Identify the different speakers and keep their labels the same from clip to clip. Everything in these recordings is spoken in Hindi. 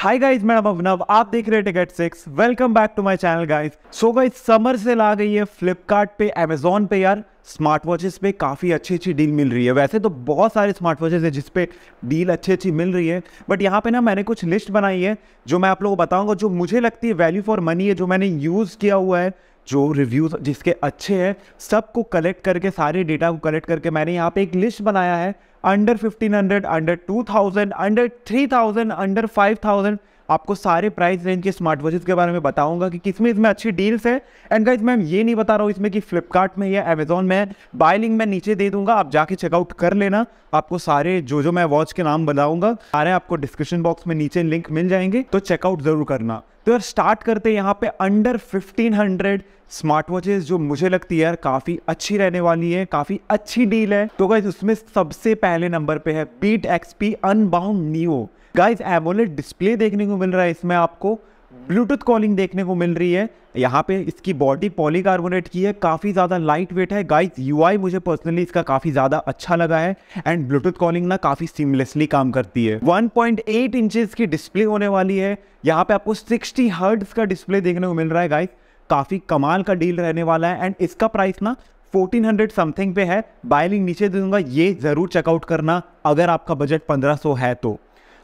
Speaker 1: हाय गाइज मैडम अभिनव आप देख रहे हैं ticket six welcome back to my channel guys so guys summer से ला गई है फ्लिपकार्ट पे अमेजोन पे यार स्मार्ट वॉचेस पे काफ़ी अच्छी अच्छी डील मिल रही है वैसे तो बहुत सारे स्मार्ट वॉचेस हैं जिसपे डील अच्छी अच्छी मिल रही है बट यहाँ पे ना मैंने कुछ लिस्ट बनाई है जो मैं आप लोगों को बताऊँगा जो मुझे लगती है वैल्यू फॉर मनी है जो मैंने यूज़ किया हुआ है जो रिव्यूज़ जिसके अच्छे हैं सबको कलेक्ट करके सारे डेटा को कलेक्ट करके मैंने यहाँ पे एक लिस्ट बनाया है under 1500, under 2000, under 3000, under 5000. आपको सारे प्राइस रेंज के स्मार्ट वॉचेज के बारे में बताऊंगा कि किस में इसमें अच्छी डील्स है एंड गाइज मैं ये नहीं बता रहा हूँ इसमें कि फ्लिपकार्ट में या अमेजोन में बाय लिंक मैं नीचे दे दूंगा आप जाके चेकआउट कर लेना आपको सारे जो जो मैं वॉच के नाम बताऊंगा सारे आपको डिस्क्रिप्शन बॉक्स में नीचे लिंक मिल जाएंगे तो चेकआउट जरूर करना तो यार स्टार्ट करते यहाँ पे अंडर 1500 स्मार्ट वॉचेस जो मुझे लगती है यार काफ़ी अच्छी रहने वाली है काफ़ी अच्छी डील है तो गाइज उसमें सबसे पहले नंबर पे है Beat XP Unbound new guys AMOLED display देखने को मिल रहा है इसमें आपको ब्लूटूथ कॉलिंग देखने को मिल रही है यहाँ पे इसकी बॉडी पॉलीकार्बोनेट की है काफ़ी ज़्यादा लाइट वेट है गाइस यूआई मुझे पर्सनली इसका काफ़ी ज़्यादा अच्छा लगा है एंड ब्लूटूथ कॉलिंग ना काफ़ी सीमलेसली काम करती है 1.8 पॉइंट की डिस्प्ले होने वाली है यहाँ पे आपको 60 हर्ट्स का डिस्प्ले देखने को मिल रहा है गाइज काफ़ी कमाल का डील रहने वाला है एंड इसका प्राइस ना 1400 समथिंग पे है बाय लिंक नीचे दूंगा ये ज़रूर चेकआउट करना अगर आपका बजट 1500 है तो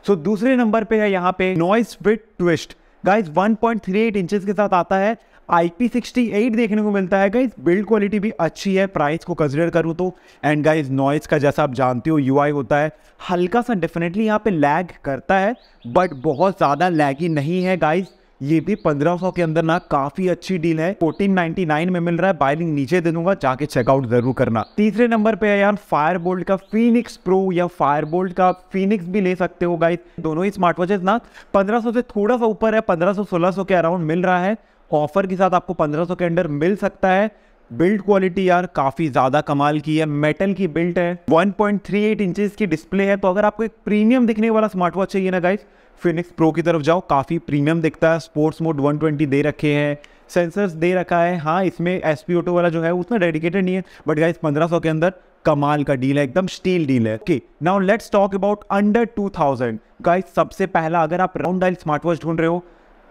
Speaker 1: सो so, दूसरे नंबर पे है यहाँ पे Noise with Twist guys 1.38 inches के साथ आता है IP68 देखने को मिलता है गाइज बिल्ड क्वालिटी भी अच्छी है प्राइस को कंसिडर करूँ तो एंड गाइज नॉइज़ का जैसा आप जानते हो यू होता है हल्का सा डेफिनेटली यहाँ पे लैग करता है बट बहुत ज़्यादा लैगी नहीं है गाइज़ ये भी 1500 के अंदर ना काफी अच्छी डील है 1499 में मिल रहा है बायरिंग नीचे दे दूंगा जाके चेकआउट जरूर करना तीसरे नंबर पे है यार फायर बोल्ट का फीनिक्स प्रो या फायर बोल्ट का फीनिक्स भी ले सकते हो गाइस दोनों ही स्मार्ट वॉचेस ना 1500 से थोड़ा सा ऊपर है 1500 1600 के अराउंड मिल रहा है ऑफर के साथ आपको 1500 के अंडर मिल सकता है बिल्ड क्वालिटी यार काफ़ी ज़्यादा कमाल की है मेटल की बिल्ट है 1.38 पॉइंट की डिस्प्ले है तो अगर आपको एक प्रीमियम दिखने वाला स्मार्ट वॉच चाहिए ना गाइज फिनिक्स प्रो की तरफ जाओ काफ़ी प्रीमियम दिखता है स्पोर्ट्स मोड 120 दे रखे हैं सेंसर्स दे रखा है हाँ इसमें एस पी ऑटो वाला जो है उसमें डेडिकेटेड नहीं है बट गाइज पंद्रह के अंदर कमाल का डील है एकदम स्टील डील है okay now let's talk about under two thousand सबसे पहला अगर आप राउंड डाइल स्मार्ट वॉच ढूंढ रहे हो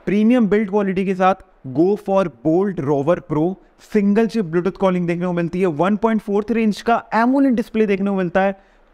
Speaker 1: प्रीमियम बिल्ड क्वालिटी के साथ go for Boult Rover Pro single chip Bluetooth calling देखने को मिलती है 1.43 इंच का एमोलेट डिस्प्ले देखने को मिलता है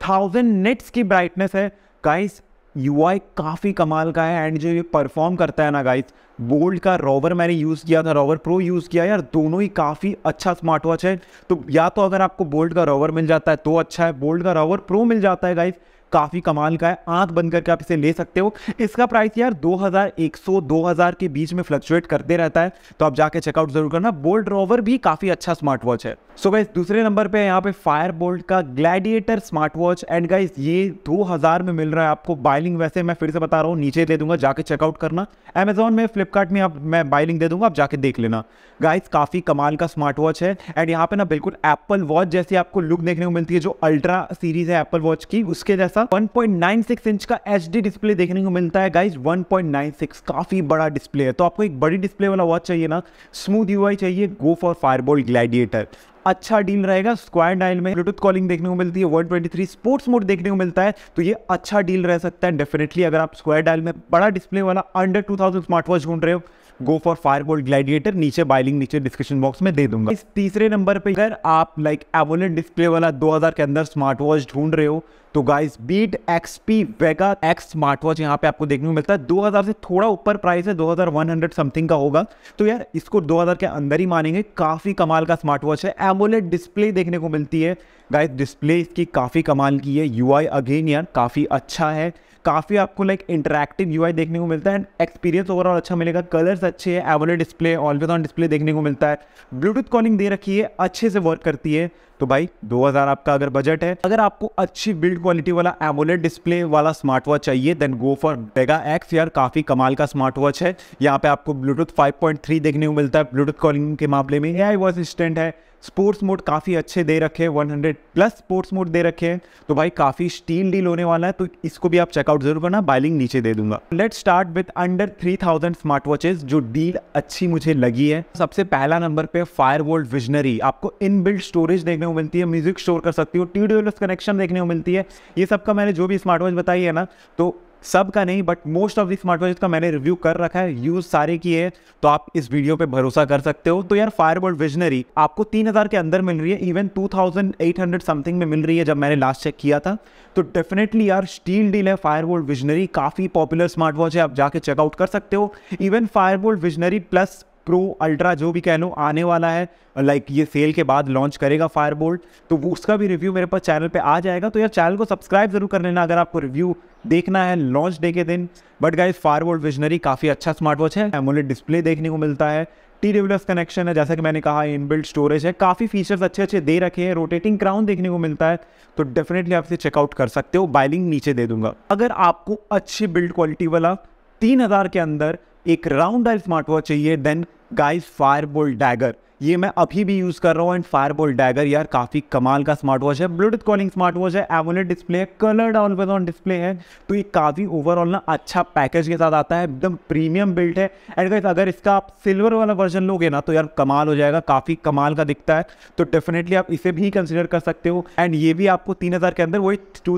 Speaker 1: थाउजेंड नेट्स की ब्राइटनेस है गाइस यूआई काफ़ी कमाल का है एंड जो ये परफॉर्म करता है ना गाइस बोल्ड का रोवर मैंने यूज़ किया था रोवर प्रो यूज़ किया यार दोनों ही काफ़ी अच्छा स्मार्ट वॉच है तो या तो अगर आपको बोल्ट का रोवर मिल जाता है तो अच्छा है बोल्ड का रोवर प्रो मिल जाता है गाइस काफ़ी कमाल का है आंख बंद करके आप इसे ले सकते हो इसका प्राइस यार 2100 2000 के बीच में फ्लक्चुएट करते रहता है तो आप जाके चेकआउट जरूर करना बोल्ड रोवर भी काफ़ी अच्छा स्मार्ट वॉच है सो so गाइज दूसरे नंबर पे यहाँ पे फायर बोल्ट का Gladiator smart watch and guys ये 2000 में मिल रहा है आपको बाइलिंग वैसे मैं फिर से बता रहा हूँ नीचे दे दूंगा जाके चेकआउट करना अमेजोन में फ्लिपकार्ट में आप मैं बाइलिंग दे दूंगा आप जाके देख लेना गाइज काफ़ी कमाल का स्मार्ट वॉच है एंड यहाँ पे ना बिल्कुल एप्पल वॉच जैसी आपको लुक देखने को मिलती है जो अल्ट्रा सीरीज है एप्पल वॉच की उसके जैसा सा 1.96 इंच का एच डिस्प्ले देखने को मिलता है गाइज 1.96 काफी बड़ा डिस्प्ले है तो आपको एक बड़ी डिस्प्ले वाला वॉच चाहिए ना स्मूथ यू चाहिए गो फॉर फायरबोल्ट ग्लैडिएटर अच्छा डील रहेगा स्क्वायर डायल में ब्लूटूथ कॉलिंग देखने को मिलती है 123 स्पोर्ट्स मोड देखने को मिलता है तो ये अच्छा डील रह सकता है डेफिनेटली अगर आप स्क्वायर डायल में बड़ा डिस्प्ले वाला अंडर 2000 स्मार्ट वॉच ढूंढ रहे हो go for Fire Boltt Gladiator नीचे बाइलिंग नीचे डिस्क्रिप्शन बॉक्स में दे दूंगा इस तीसरे नंबर पे अगर आप लाइक एवोलेट डिस्प्ले वाला 2000 के अंदर स्मार्ट वॉच ढूंढ रहे हो तो guys Beat XP Vega X smart watch यहाँ पे आपको देखने को मिलता है 2000 से थोड़ा ऊपर प्राइस है 2100 समथिंग का होगा तो यार इसको 2000 के अंदर ही मानेंगे काफ़ी कमाल का स्मार्ट वॉच है एमोलेट डिस्प्ले देखने को मिलती है गाइस डिस्प्ले इसकी काफ़ी कमाल की है यूआई अगेन यार काफ़ी अच्छा है काफ़ी आपको लाइक इंटरेक्टिव यू देखने को मिलता है एंड एक्सपीरियंस ओवरऑल अच्छा मिलेगा कलर्स अच्छे है AMOLED display always on display देखने को मिलता है ब्लूटूथ कॉलिंग दे रखी है अच्छे से वर्क करती है तो भाई 2000 आपका अगर बजट है अगर आपको अच्छी बिल्ड क्वालिटी वाला एमोलेड डिस्प्ले वाला स्मार्ट वॉच चाहिए then go for Vega X यार काफ़ी कमाल का स्मार्ट वॉच है यहाँ पे आपको ब्लूटूथ 5.3 देखने को मिलता है ब्लूटूथ कॉलिंग के मामले में ए आई वॉइस असिस्टेंट है स्पोर्ट्स मोड काफ़ी अच्छे दे रखे हैं 100 प्लस स्पोर्ट्स मोड दे रखे हैं तो भाई काफ़ी स्टील डील होने वाला है तो इसको भी आप चेकआउट जरूर करना बाइलिंग नीचे दे दूंगा let start with under 3000 smart watches जो डील अच्छी मुझे लगी है सबसे पहला नंबर पे फायर वोल्ड विजनरी आपको इन बिल्ड स्टोरेज देखने को मिलती है म्यूजिक स्टोर कर सकती हो टी कनेक्शन देखने को मिलती है ये सबका मैंने जो भी स्मार्ट वॉच बताई है ना तो सब का नहीं but most of the smart watches का मैंने रिव्यू कर रखा है यूज सारे की है तो आप इस वीडियो पे भरोसा कर सकते हो तो यार फायरबोल्ड विजनरी आपको 3000 के अंदर मिल रही है इवन 2800 समथिंग में मिल रही है जब मैंने लास्ट चेक किया था तो डेफिनेटली यार स्टील डील है फायरबोल्ड विजनरी काफ़ी पॉपुलर स्मार्ट वॉच है आप जाके चेकआउट कर सकते हो even Fire Boltt Visionary Plus Pro Ultra जो भी कह लो आने वाला है लाइक ये सेल के बाद लॉन्च करेगा फायरबोल्ट तो उसका भी रिव्यू मेरे पास चैनल पे आ जाएगा तो यार चैनल को सब्सक्राइब जरूर कर लेना अगर आपको रिव्यू देखना है लॉन्च डे के दिन बट गाइज फायरबोल्ट विजनरी काफ़ी अच्छा स्मार्ट वॉच है एमोलेट डिस्प्ले देखने को मिलता है टी डब्ल्यू कनेक्शन है जैसा कि मैंने कहा इनबिल्ट स्टोरेज है काफ़ी फीचर्स अच्छे अच्छे दे रखे हैं रोटेटिंग क्राउन देखने को मिलता है तो डेफिनेटली आप इसे चेकआउट कर सकते हो बाइलिंग नीचे दे दूंगा अगर आपको अच्छी बिल्ड क्वालिटी वाला तीन हज़ार के अंदर एक राउंड डायल स्मार्ट वॉच चाहिए देन गाइस फायरबोल्ट डैगर ये मैं अभी भी यूज़ कर रहा हूँ एंड फायरबोल्ट डैगर यार काफ़ी कमाल का स्मार्ट वॉच है ब्लूटूथ कॉलिंग स्मार्ट वॉच है एवोलेट डिस्प्ले है कलर्ड ऑलवेज ऑन डिस्प्ले है तो ये काफ़ी ओवरऑल ना अच्छा पैकेज के साथ आता है एकदम प्रीमियम बिल्ट है एंड गाइस अगर इसका आप सिल्वर वाला वर्जन लोगे ना तो यार कमाल हो जाएगा काफ़ी कमाल का दिखता है तो डेफिनेटली आप इसे भी कंसिडर कर सकते हो एंड ये भी आपको तीन के अंदर वही टू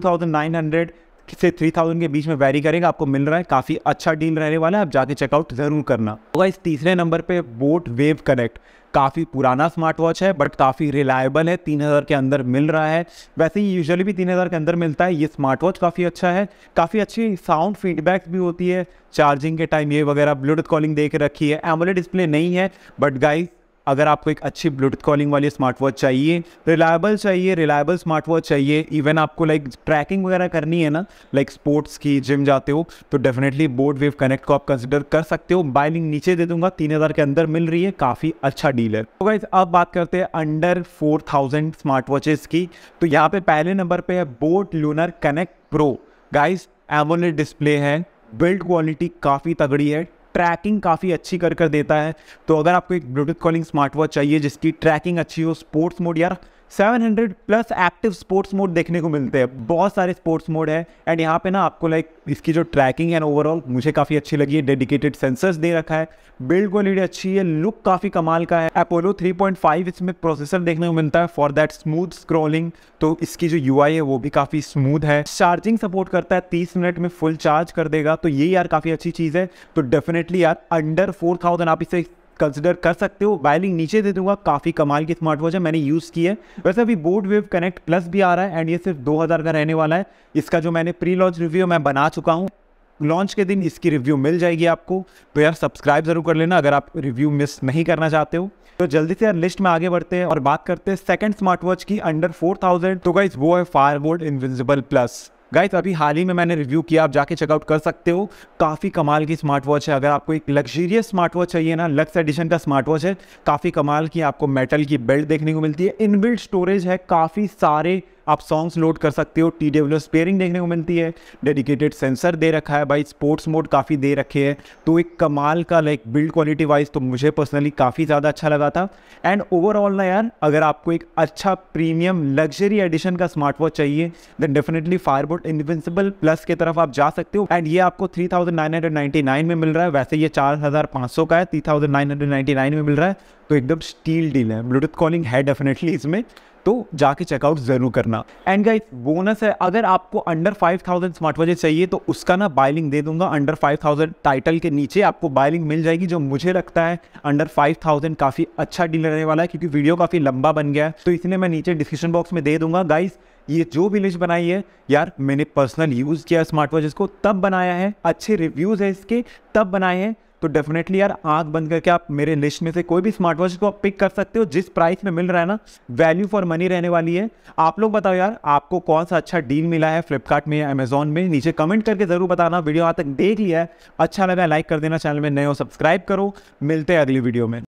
Speaker 1: से थ्री थाउजेंड के बीच में वैरी करेगा आपको मिल रहा है काफ़ी अच्छा डील रहने वाला है आप जाके चेकआउट ज़रूर करना होगा इस तीसरे नंबर पे बोट वेव कनेक्ट काफ़ी पुराना स्मार्ट वॉच है बट काफ़ी रिलायबल है तीन हज़ार के अंदर मिल रहा है वैसे ही यूजुअली भी तीन हज़ार के अंदर मिलता है ये स्मार्ट वॉच काफ़ी अच्छा है काफ़ी अच्छी साउंड फीडबैक्स भी होती है चार्जिंग के टाइम ये वगैरह ब्लूटूथ कॉलिंग दे के रखी है एमोलेट डिस्प्ले नहीं है बट गाइस अगर आपको एक अच्छी ब्लूटूथ कॉलिंग वाली स्मार्ट वॉच चाहिए रिलायबल चाहिए रिलायबल स्मार्ट वॉच चाहिए इवन आपको लाइक ट्रैकिंग वगैरह करनी है ना लाइक स्पोर्ट्स की जिम जाते हो तो डेफिनेटली बोट वेव कनेक्ट को आप कंसिडर कर सकते हो बाय लिंक नीचे दे दूंगा तीन हज़ार के अंदर मिल रही है काफ़ी अच्छा डील है तो गाइज अब बात करते हैं under four thousand smart watches की तो यहाँ पे पहले नंबर पे है boAt Lunar Connect Pro guys AMOLED display है बिल्ड क्वालिटी काफ़ी तगड़ी है ट्रैकिंग काफ़ी अच्छी कर कर देता है तो अगर आपको एक ब्लूटूथ कॉलिंग स्मार्ट वॉच चाहिए जिसकी ट्रैकिंग अच्छी हो स्पोर्ट्स मोड यार 700 प्लस एक्टिव स्पोर्ट्स मोड देखने को मिलते हैं बहुत सारे स्पोर्ट्स मोड है एंड यहाँ पे ना आपको लाइक इसकी जो ट्रैकिंग एंड ओवरऑल मुझे काफ़ी अच्छी लगी है डेडिकेटेड सेंसर्स दे रखा है बिल्ड क्वालिटी अच्छी है लुक काफ़ी कमाल का है अपोलो 3.5 इसमें प्रोसेसर देखने को मिलता है फॉर दैट स्मूथ स्क्रॉलिंग तो इसकी जो यू है वो भी काफ़ी स्मूथ है चार्जिंग सपोर्ट करता है तीस मिनट में फुल चार्ज कर देगा तो ये यार काफ़ी अच्छी चीज़ है तो डेफिनेटली यार अंडर फोर आप इसे कंसिडर कर सकते हो वायरिंग नीचे दे दूंगा काफ़ी कमाल की स्मार्ट वॉच है मैंने यूज़ की है वैसे अभी बोर्ड वेव कनेक्ट प्लस भी आ रहा है एंड ये सिर्फ 2000 का रहने वाला है इसका जो मैंने प्री लॉन्च रिव्यू मैं बना चुका हूँ लॉन्च के दिन इसकी रिव्यू मिल जाएगी आपको तो यार सब्सक्राइब जरूर कर लेना अगर आप रिव्यू मिस नहीं करना चाहते हो तो जल्दी से यार लिस्ट में आगे बढ़ते हैं और बात करते हैं सेकंड स्मार्ट वॉच की अंडर 4000 तो गाइज वो है Fire Boltt Invisible Plus guys अभी हाल ही में मैंने रिव्यू किया आप जाके चेकआउट कर सकते हो काफ़ी कमाल की स्मार्ट वॉच है अगर आपको एक लग्जरियस स्मार्ट वॉच चाहिए ना लक्स एडिशन का स्मार्ट वॉच है काफ़ी कमाल की आपको मेटल की बेल्ट देखने को मिलती है इनबिल्ट स्टोरेज है काफ़ी सारे आप सॉन्ग्स लोड कर सकते हो टी डब्ल्यू एस पेयरिंग देखने को मिलती है डेडिकेटेड सेंसर दे रखा है भाई स्पोर्ट्स मोड काफ़ी दे रखे हैं तो एक कमाल का लाइक बिल्ड क्वालिटी वाइज तो मुझे पर्सनली काफ़ी ज़्यादा अच्छा लगा था एंड ओवरऑल ना यार अगर आपको एक अच्छा प्रीमियम लग्जरी एडिशन का स्मार्ट वॉच चाहिए then definitely Fire Boltt Invincible Plus की तरफ आप जा सकते हो एंड ये आपको three thousand nine hundred ninety nine में मिल रहा है वैसे ये चार हज़ार पाँच सौ का है three thousand nine hundred ninety nine में मिल रहा है तो एकदम स्टील डील है ब्लूटूथ कॉलिंग है डेफिनेटली इसमें तो जाके चेकआउट ज़रूर करना एंड गाइस बोनस है अगर आपको अंडर 5000 स्मार्ट वॉचेज चाहिए तो उसका ना बाइलिंग दे दूंगा अंडर 5000 टाइटल के नीचे आपको बाइलिंग मिल जाएगी जो मुझे लगता है अंडर 5000 काफ़ी अच्छा डील रहने वाला है क्योंकि वीडियो काफ़ी लंबा बन गया है तो इसलिए मैं नीचे डिस्क्रिप्शन बॉक्स में दे दूंगा गाइस ये जो भी लिस्ट बनाई है यार मैंने पर्सनल यूज़ किया स्मार्ट वॉचेस को तब बनाया है अच्छे रिव्यूज़ है इसके तब बनाए हैं तो डेफिनेटली यार आंख बंद करके आप मेरे लिस्ट में से कोई भी स्मार्ट वॉच को आप पिक कर सकते हो जिस प्राइस में मिल रहा है ना वैल्यू फॉर मनी रहने वाली है आप लोग बताओ यार आपको कौन सा अच्छा डील मिला है फ्लिपकार्ट में या अमेजोन में नीचे कमेंट करके ज़रूर बताना वीडियो आज तक देख लिया है अच्छा लगा लाइक कर देना चैनल में नए हो सब्सक्राइब करो मिलते हैं अगली वीडियो में